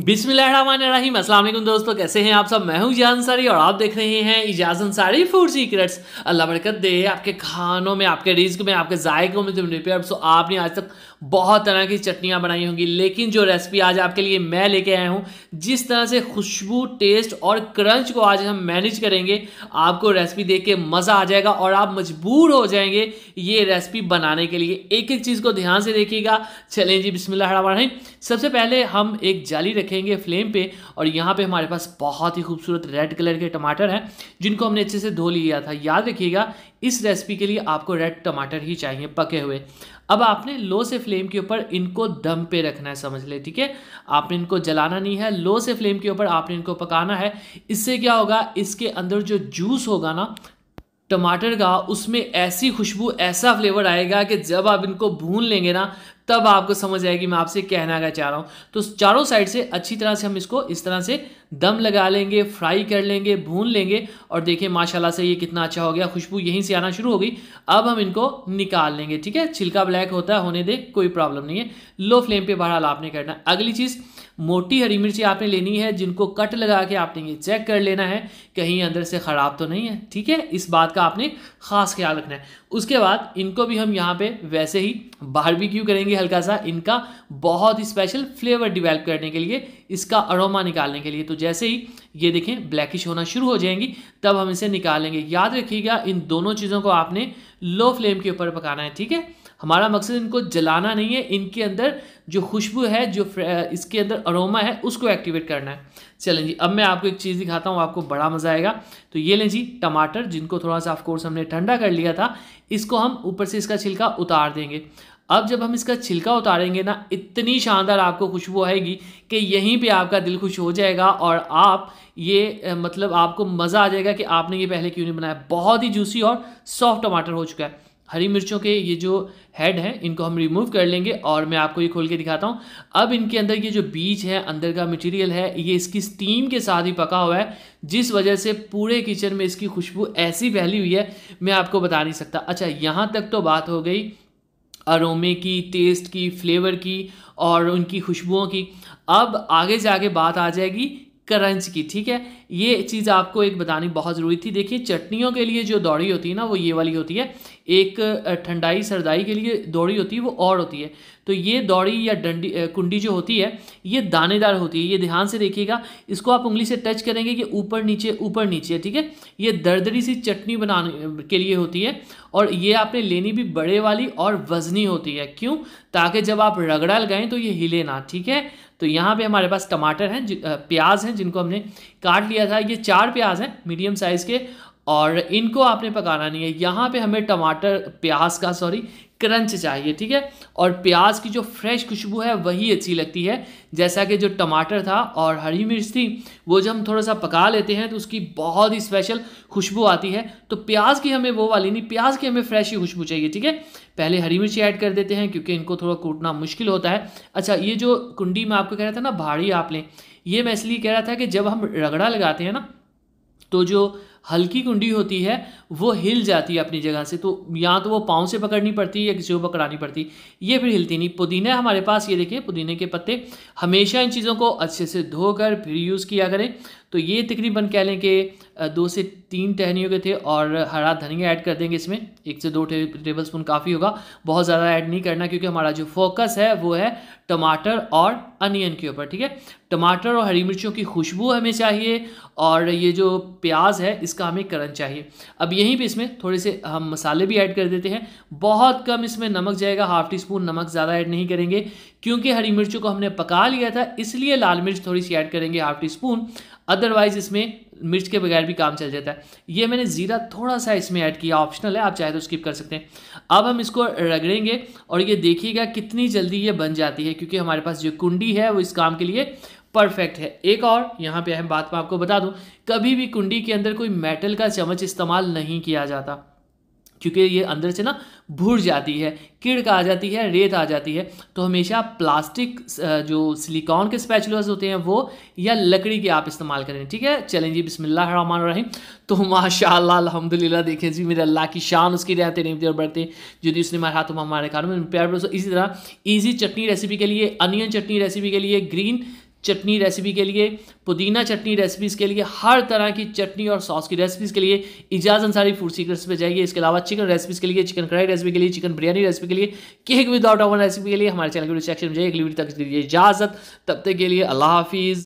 अस्सलाम वालेकुम दोस्तों कैसे हैं आप सब मैं हूं इजाज अंसारी और आप देख रहे हैं इजाज अंसारी फूड सीक्रेट्स अल्लाह बरकत दे आपके खानों में आपके रिस्क में आपके जायकों में जो रिपेयर सो आपने आज तक बहुत तरह की चटनियाँ बनाई होंगी लेकिन जो रेसिपी आज आपके लिए मैं लेके आया हूँ जिस तरह से खुशबू टेस्ट और क्रंच को आज हम मैनेज करेंगे आपको रेसिपी देख के मज़ा आ जाएगा और आप मजबूर हो जाएंगे ये रेसिपी बनाने के लिए एक एक चीज़ को ध्यान से देखिएगा चलें जी बिस्मिल्लाम सबसे पहले हम एक जाली रखेंगे फ्लेम पे और यहाँ पे हमारे पास बहुत ही खूबसूरत रेड कलर के टमाटर हैं जिनको हमने अच्छे से धो लिया था याद रखिएगा इस रेसिपी के लिए आपको रेड टमाटर ही चाहिए पके हुए अब आपने लो से फ्लेम के ऊपर इनको दम पे रखना है समझ ले ठीक है आपने इनको जलाना नहीं है लो से फ्लेम के ऊपर आपने इनको पकाना है इससे क्या होगा इसके अंदर जो जूस होगा ना टमाटर का उसमें ऐसी खुशबू ऐसा फ्लेवर आएगा कि जब आप इनको भून लेंगे ना तब आपको समझ आएगी मैं आपसे कहना क्या चाह रहा हूँ तो चारों साइड से अच्छी तरह से हम इसको इस तरह से दम लगा लेंगे फ्राई कर लेंगे भून लेंगे और देखिए माशाल्लाह से ये कितना अच्छा हो गया खुशबू यहीं से आना शुरू हो गई अब हम इनको निकाल लेंगे ठीक है छिलका ब्लैक होता है होने दे कोई प्रॉब्लम नहीं है लो फ्लेम पर बहरहाल आपने करना अगली चीज़ मोटी हरी मिर्ची आपने लेनी है जिनको कट लगा के आपने ये चेक कर लेना है कहीं अंदर से ख़राब तो नहीं है ठीक है इस बात का आपने ख़ास ख्याल रखना है उसके बाद इनको भी हम यहाँ पे वैसे ही बाहर भी क्यों करेंगे हल्का सा इनका बहुत ही स्पेशल फ्लेवर डिवेल्प करने के लिए इसका अरोमा निकालने के लिए तो जैसे ही ये देखें ब्लैकिश होना शुरू हो जाएंगी तब हम इसे निकालेंगे याद रखिएगा इन दोनों चीज़ों को आपने लो फ्लेम के ऊपर पकाना है ठीक है हमारा मकसद इनको जलाना नहीं है इनके अंदर जो खुशबू है जो इसके अंदर अरोमा है उसको एक्टिवेट करना है चलें जी अब मैं आपको एक चीज़ दिखाता हूँ आपको बड़ा मज़ा आएगा तो ये लें जी टमाटर जिनको थोड़ा सा ऑफकोर्स हमने ठंडा कर लिया था इसको हम ऊपर से इसका छिलका उतार देंगे अब जब हम इसका छिलका उतारेंगे ना इतनी शानदार आपको खुशबू आएगी कि यहीं पे आपका दिल खुश हो जाएगा और आप ये मतलब आपको मज़ा आ जाएगा कि आपने ये पहले क्यों नहीं बनाया बहुत ही जूसी और सॉफ्ट टमाटर हो चुका है हरी मिर्चों के ये जो हेड हैं इनको हम रिमूव कर लेंगे और मैं आपको ये खोल के दिखाता हूँ अब इनके अंदर ये जो बीज है अंदर का मटेरियल है ये इसकी स्टीम के साथ ही पका हुआ है जिस वजह से पूरे किचन में इसकी खुशबू ऐसी फैली हुई है मैं आपको बता नहीं सकता अच्छा यहाँ तक तो बात हो गई अरोमे की टेस्ट की फ्लेवर की और उनकी खुशबुओं की अब आगे जाके बात आ जाएगी करंच की ठीक है ये चीज़ आपको एक बतानी बहुत ज़रूरी थी देखिए चटनियों के लिए जो दौड़ी होती है ना वो ये वाली होती है एक ठंडाई सरदाई के लिए दौड़ी होती है वो और होती है तो ये दौड़ी या डंडी कुंडी जो होती है ये दानेदार होती है ये ध्यान से देखिएगा इसको आप उंगली से टच करेंगे कि ऊपर नीचे ऊपर नीचे ठीक है ये दरदरी सी चटनी बनाने के लिए होती है और ये आपने लेनी भी बड़े वाली और वजनी होती है क्यों ताकि जब आप रगड़ा लगाएं तो ये हिले ना ठीक है तो यहाँ पे हमारे पास टमाटर हैं प्याज हैं जिनको हमने काट लिया था ये चार प्याज हैं मीडियम साइज़ के और इनको आपने पकाना नहीं है यहाँ पे हमें टमाटर प्याज का सॉरी क्रंच चाहिए ठीक है और प्याज की जो फ्रेश खुशबू है वही अच्छी लगती है जैसा कि जो टमाटर था और हरी मिर्च थी वो जब हम थोड़ा सा पका लेते हैं तो उसकी बहुत ही स्पेशल खुशबू आती है तो प्याज की हमें वो वाली नहीं प्याज की हमें फ्रेश ही खुशबू चाहिए ठीक है पहले हरी मिर्च ऐड कर देते हैं क्योंकि इनको थोड़ा कूटना मुश्किल होता है अच्छा ये जो कुंडी में आपको कह रहा था ना भाड़ी आप लें ये मैं इसलिए कह रहा था कि जब हम रगड़ा लगाते हैं ना तो जो हल्की कुंडी होती है वो हिल जाती है अपनी जगह से तो या तो वो पाँव से पकड़नी पड़ती है या किसी को पकड़ानी पड़ती ये फिर हिलती नहीं पुदीना हमारे पास ये देखिए पुदीने के पत्ते हमेशा इन चीज़ों को अच्छे से धोकर फिर यूज़ किया करें तो ये तकरीबन कह लें कि दो से तीन टहनियों के थे और हरा धनिया ऐड कर देंगे इसमें एक से दो टेबल स्पून काफ़ी होगा बहुत ज़्यादा ऐड नहीं करना क्योंकि हमारा जो फोकस है वो है टमाटर और अनियन के ऊपर ठीक है टमाटर और हरी मिर्चों की खुशबू हमें चाहिए और ये जो प्याज है इसका हमें करण चाहिए अब यहीं पर इसमें थोड़े से हम मसाले भी ऐड कर देते हैं बहुत कम इसमें नमक जाएगा हाफ टी स्पून नमक ज़्यादा ऐड नहीं करेंगे क्योंकि हरी मिर्चों को हमने पका लिया था इसलिए लाल मिर्च थोड़ी सी ऐड करेंगे हाफ टी स्पून अदरवाइज़ इसमें मिर्च के बगैर भी काम चल जाता है ये मैंने ज़ीरा थोड़ा सा इसमें ऐड किया ऑप्शनल है आप चाहे तो स्किप कर सकते हैं अब हम इसको रगड़ेंगे और ये देखिएगा कितनी जल्दी ये बन जाती है क्योंकि हमारे पास जो कुंडी है वो इस काम के लिए परफेक्ट है एक और यहाँ पे अहम बात मैं आपको बता दूँ कभी भी कुंडी के अंदर कोई मेटल का चम्मच इस्तेमाल नहीं किया जाता क्योंकि ये अंदर से ना भूर जाती है किड़क आ जाती है रेत आ जाती है तो हमेशा प्लास्टिक जो सिलिकॉन के स्पैचुलर्स होते हैं वो या लकड़ी के आप इस्तेमाल करें ठीक है चलें जी रही तो माशा अलहमदिल्ला देखें जी मेरे अल्लाह की शान उसकी रहते नहीं और बढ़ते जो उसने मारे हाथों में हमारे कानों में प्यार इसी तरह ईजी चटनी रेसिपी के लिए अनियन चटनी रेसिपी के लिए ग्रीन चटनी रेसिपी के लिए पुदीना चटनी रेसिपीज़ के लिए हर तरह की चटनी और सॉस की रेसिपीज़ के लिए इजाज़ अंसारी फूड सीक्रेट्स पे जाइए इसके अलावा चिकन रेसिपीज़ के लिए चिकन कढ़ाई रेसिपी के लिए चिकन बिरयानी रेसिपी के लिए केक विदाउट ओवन रेसिपी के लिए हमारे चैनल के सेक्शन में जाइए अगली वीडियो तक दीजिए इजाज़त तब तक के लिए अल्लाह हाफिज़